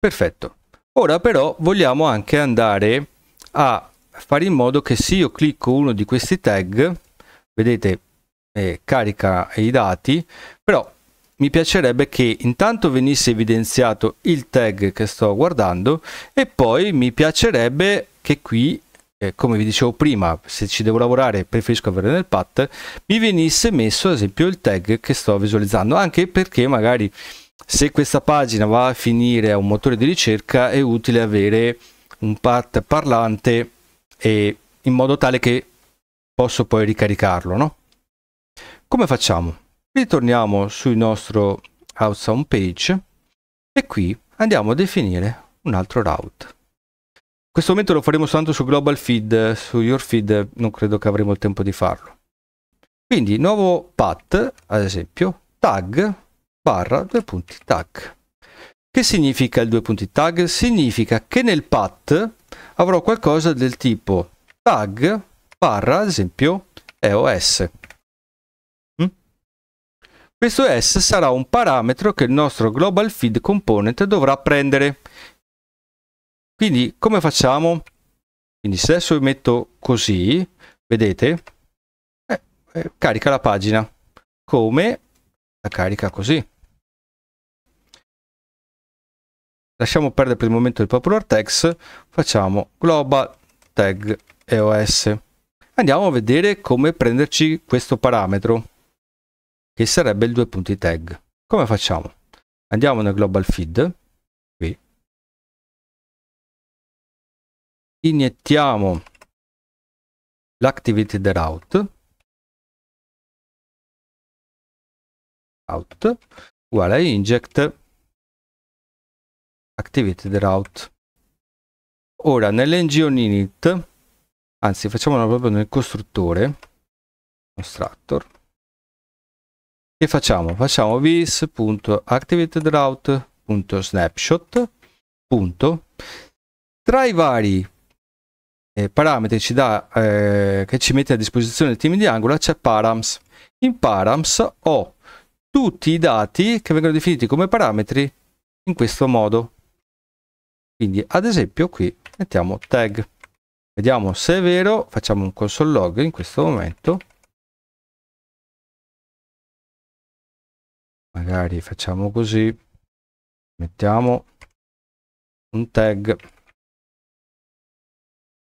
Perfetto. Ora però vogliamo anche andare a fare in modo che se io clicco uno di questi tag, vedete, eh, carica i dati, però mi piacerebbe che intanto venisse evidenziato il tag che sto guardando e poi mi piacerebbe che qui, eh, come vi dicevo prima, se ci devo lavorare preferisco avere nel path, mi venisse messo ad esempio il tag che sto visualizzando, anche perché magari se questa pagina va a finire a un motore di ricerca è utile avere un path parlante e, in modo tale che posso poi ricaricarlo no? come facciamo? ritorniamo sul nostro outsound page e qui andiamo a definire un altro route in questo momento lo faremo soltanto su global feed su your feed non credo che avremo il tempo di farlo quindi nuovo path ad esempio tag barra due punti tag. Che significa il due punti tag? Significa che nel path avrò qualcosa del tipo tag barra, ad esempio, EOS. Mm? Questo S sarà un parametro che il nostro global feed component dovrà prendere. Quindi come facciamo? Quindi se adesso metto così, vedete, eh, eh, carica la pagina. Come? la carica così. Lasciamo perdere per il momento il popular tags, facciamo global tag EOS. Andiamo a vedere come prenderci questo parametro, che sarebbe il due punti tag. Come facciamo? Andiamo nel global feed, qui. Iniettiamo l'activity route route uguale a inject activated route. Ora nell'engine init, anzi facciamolo proprio nel costruttore, constructor, che facciamo? Facciamo vis.activatedroute.snapshot. Tra i vari eh, parametri ci dà, eh, che ci mette a disposizione il team di Angola c'è params. In params ho tutti i dati che vengono definiti come parametri in questo modo. Quindi ad esempio qui mettiamo tag. Vediamo se è vero, facciamo un console log in questo momento. Magari facciamo così, mettiamo un tag,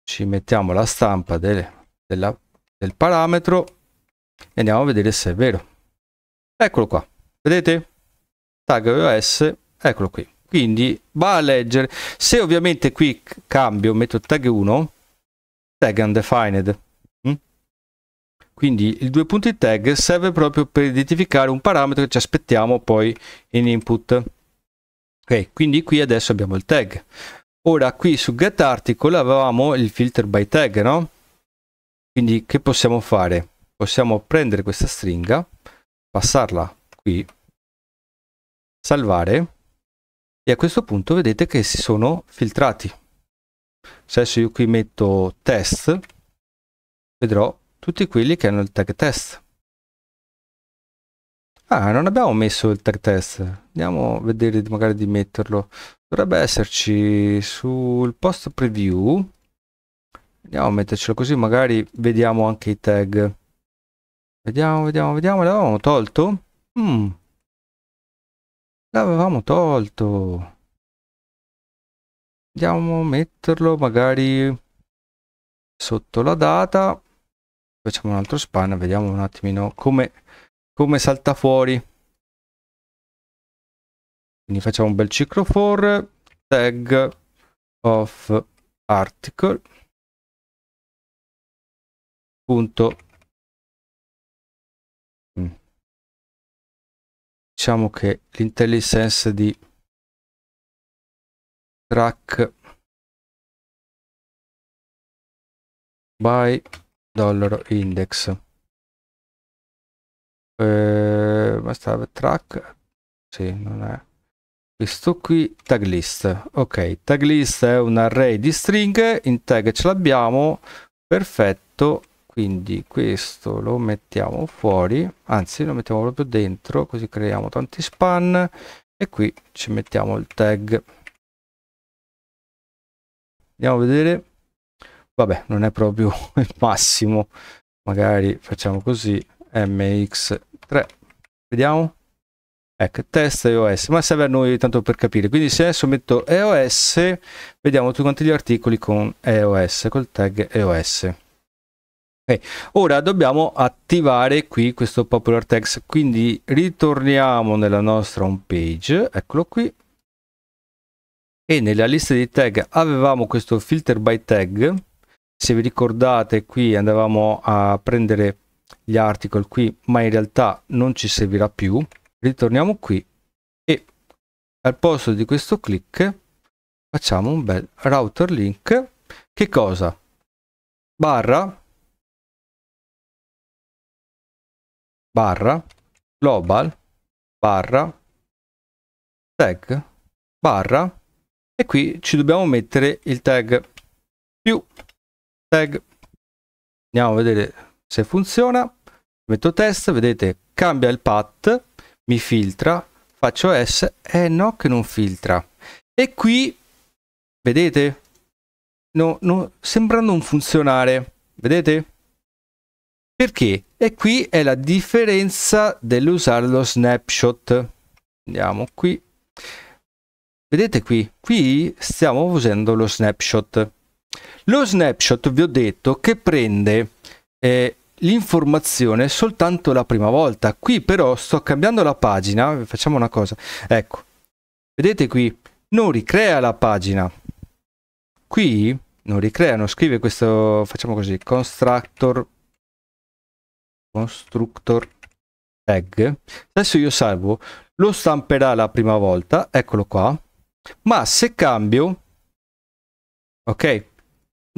ci mettiamo la stampa del, della, del parametro e andiamo a vedere se è vero. Eccolo qua. Vedete? Tag iOS. Eccolo qui. Quindi va a leggere. Se ovviamente qui cambio, metto tag 1, tag undefined. Mm? Quindi il due punti tag serve proprio per identificare un parametro che ci aspettiamo poi in input. Ok, quindi qui adesso abbiamo il tag. Ora qui su getArticle avevamo il filter by tag, no? Quindi che possiamo fare? Possiamo prendere questa stringa passarla qui, salvare e a questo punto vedete che si sono filtrati. Se adesso io qui metto test, vedrò tutti quelli che hanno il tag test. Ah, non abbiamo messo il tag test. Andiamo a vedere magari di metterlo. Dovrebbe esserci sul post preview. Andiamo a mettercelo così magari vediamo anche i tag. Vediamo, vediamo, vediamo. L'avevamo tolto? Mm. L'avevamo tolto. Andiamo a metterlo magari sotto la data. Facciamo un altro span, vediamo un attimino come, come salta fuori. Quindi facciamo un bel ciclo for tag of article punto diciamo che l'intelligence di track by dollaro index eh, stava track sì non è questo qui tag list ok tag list è un array di stringhe in tag ce l'abbiamo perfetto quindi questo lo mettiamo fuori anzi lo mettiamo proprio dentro così creiamo tanti span e qui ci mettiamo il tag andiamo a vedere vabbè non è proprio il massimo magari facciamo così mx3 vediamo ecco test EOS ma serve a noi tanto per capire quindi se adesso metto EOS vediamo tutti quanti gli articoli con EOS col tag EOS Okay. Ora dobbiamo attivare qui questo popular text, quindi ritorniamo nella nostra home page, eccolo qui, e nella lista di tag avevamo questo filter by tag, se vi ricordate qui andavamo a prendere gli article qui, ma in realtà non ci servirà più, ritorniamo qui e al posto di questo click facciamo un bel router link, che cosa? Barra barra global barra tag barra e qui ci dobbiamo mettere il tag più tag andiamo a vedere se funziona metto test vedete cambia il path mi filtra faccio s e eh no che non filtra e qui vedete no, no, sembra non funzionare vedete perché? E qui è la differenza dell'usare lo snapshot. Andiamo qui. Vedete qui? Qui stiamo usando lo snapshot. Lo snapshot vi ho detto che prende eh, l'informazione soltanto la prima volta. Qui però sto cambiando la pagina, facciamo una cosa. Ecco, vedete qui, non ricrea la pagina. Qui non ricrea, non scrive questo, facciamo così, constructor constructor tag adesso io salvo lo stamperà la prima volta eccolo qua ma se cambio ok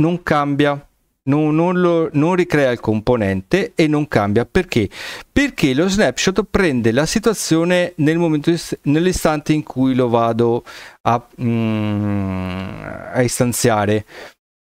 non cambia non, non, lo, non ricrea il componente e non cambia perché perché lo snapshot prende la situazione nel momento nell'istante in cui lo vado a, mm, a istanziare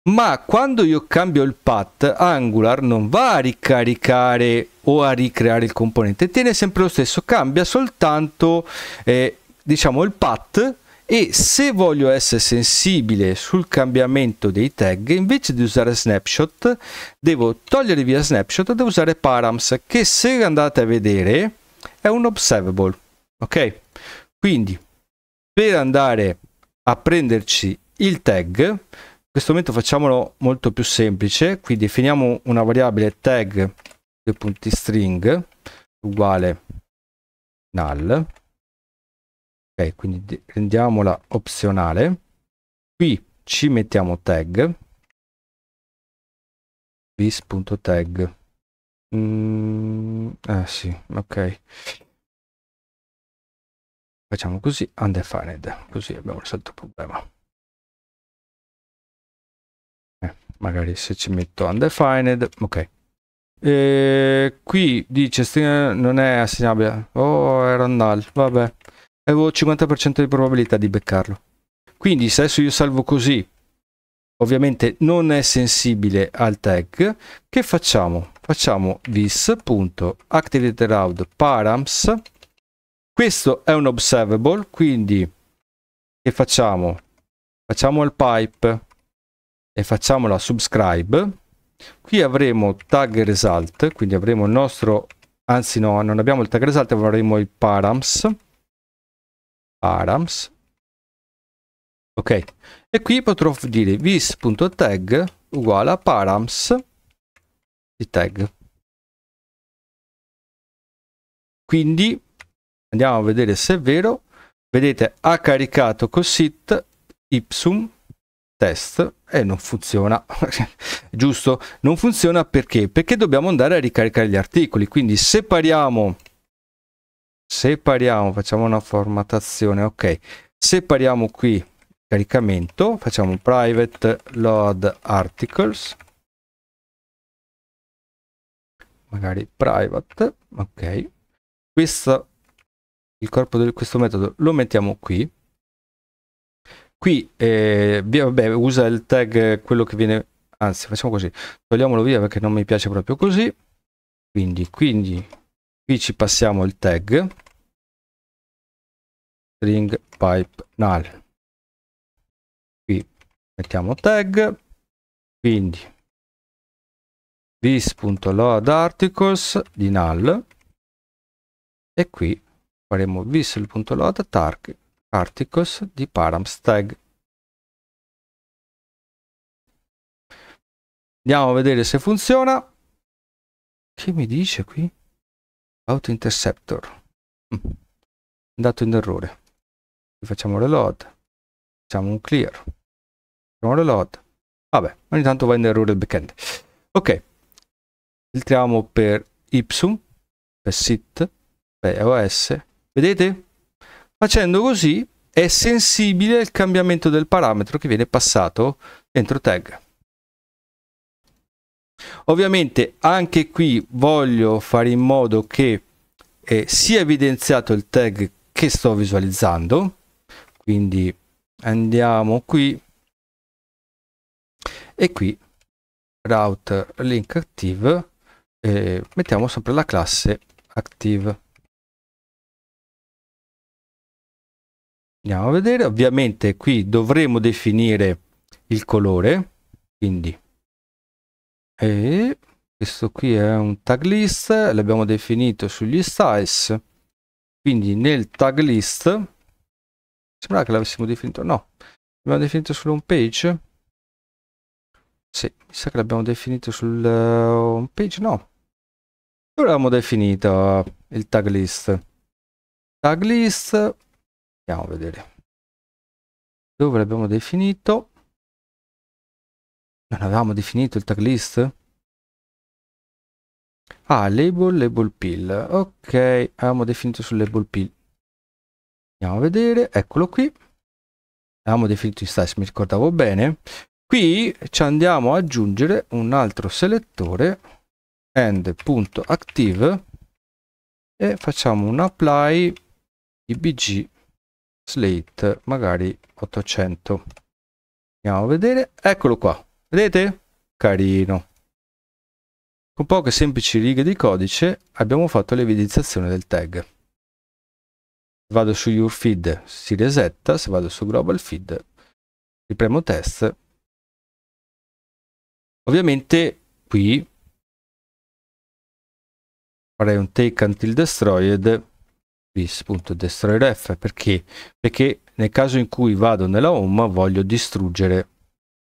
ma quando io cambio il path Angular non va a ricaricare o a ricreare il componente tiene sempre lo stesso cambia soltanto eh, diciamo il path e se voglio essere sensibile sul cambiamento dei tag invece di usare snapshot devo togliere via snapshot e devo usare params che se andate a vedere è un observable ok quindi per andare a prenderci il tag questo momento facciamolo molto più semplice qui definiamo una variabile tag due punti string uguale null ok quindi rendiamola opzionale qui ci mettiamo tag bis.tag mm, eh sì ok facciamo così undefined così abbiamo risolto il problema magari se ci metto undefined ok e qui dice string eh, non è assegnabile oh era null vabbè avevo 50% di probabilità di beccarlo quindi se adesso io salvo così ovviamente non è sensibile al tag che facciamo facciamo this.activateRoute params questo è un observable quindi che facciamo facciamo il pipe e facciamo subscribe qui avremo tag result quindi avremo il nostro anzi no non abbiamo il tag result avremo il params params ok e qui potrò dire vis.tag uguale a params di tag quindi andiamo a vedere se è vero vedete ha caricato cosit ipsum test e non funziona giusto non funziona perché perché dobbiamo andare a ricaricare gli articoli quindi separiamo separiamo facciamo una formattazione ok separiamo qui caricamento facciamo private load articles magari private ok questo il corpo di questo metodo lo mettiamo qui Qui eh, vabbè, usa il tag eh, quello che viene... Anzi, facciamo così. Togliamolo via perché non mi piace proprio così. Quindi, quindi qui ci passiamo il tag string pipe null. Qui mettiamo tag. Quindi vis.load articles di null e qui faremo vis.load target articles di params tag. Andiamo a vedere se funziona. Che mi dice qui? Auto Interceptor. Andato mm. in errore. Facciamo reload. Facciamo un clear. Facciamo reload. Vabbè, ogni tanto va in errore il backend. Ok. Filtriamo per Ipsum, per SIT, per EOS. Vedete? Facendo così è sensibile al cambiamento del parametro che viene passato dentro tag. Ovviamente anche qui voglio fare in modo che eh, sia evidenziato il tag che sto visualizzando, quindi andiamo qui e qui route link active eh, mettiamo sempre la classe active andiamo a vedere ovviamente qui dovremo definire il colore quindi e questo qui è un tag list l'abbiamo definito sugli styles quindi nel tag list sembra che l'avessimo definito no l'abbiamo definito sulla home page sì, mi sa che l'abbiamo definito sul home eh, page no dove l'abbiamo definito il tag list tag list andiamo a vedere dove l'abbiamo definito non avevamo definito il tag list ah label label pill ok avevamo definito sul label pill andiamo a vedere eccolo qui avevamo definito i size mi ricordavo bene qui ci andiamo ad aggiungere un altro selettore end.active e facciamo un apply ibg slate magari 800 andiamo a vedere eccolo qua vedete carino con poche semplici righe di codice abbiamo fatto l'evidenziazione del tag vado su your feed si resetta se vado su global feed ripremo test ovviamente qui farei un take until destroyed bis.destroyRef perché? Perché nel caso in cui vado nella home voglio distruggere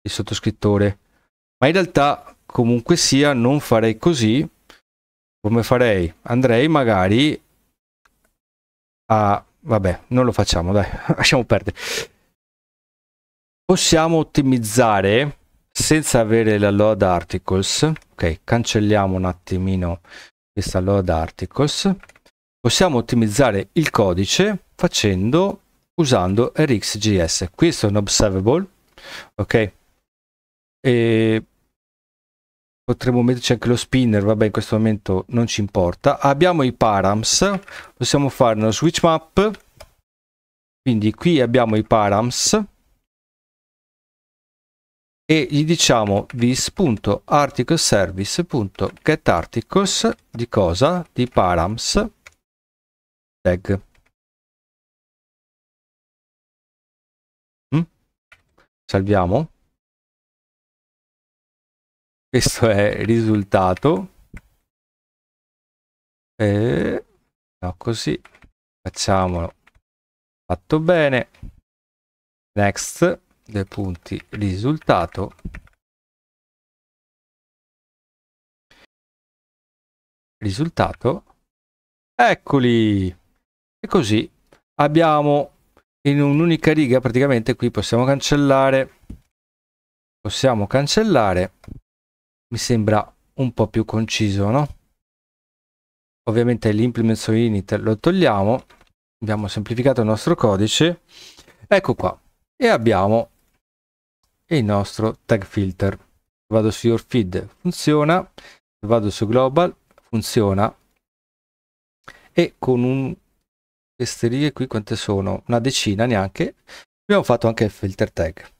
il sottoscrittore. Ma in realtà comunque sia non farei così. Come farei? Andrei magari a... Vabbè, non lo facciamo, dai, lasciamo perdere. Possiamo ottimizzare senza avere la load articles. Ok, cancelliamo un attimino questa load articles possiamo ottimizzare il codice facendo usando rxjs questo è un observable ok e potremmo metterci anche lo spinner vabbè in questo momento non ci importa abbiamo i params possiamo fare uno switch map quindi qui abbiamo i params e gli diciamo this.articleservice.getArticles di cosa? di params tag. Mm? Salviamo. Questo è il risultato. E... No, così. Facciamolo. Fatto bene. Next. Due punti. Risultato. risultato. Eccoli! E così abbiamo in un'unica riga praticamente qui possiamo cancellare possiamo cancellare mi sembra un po' più conciso no? ovviamente l'implements of init lo togliamo abbiamo semplificato il nostro codice ecco qua e abbiamo il nostro tag filter vado su your feed funziona vado su global funziona e con un queste righe qui quante sono? Una decina neanche. Abbiamo fatto anche il filter tag.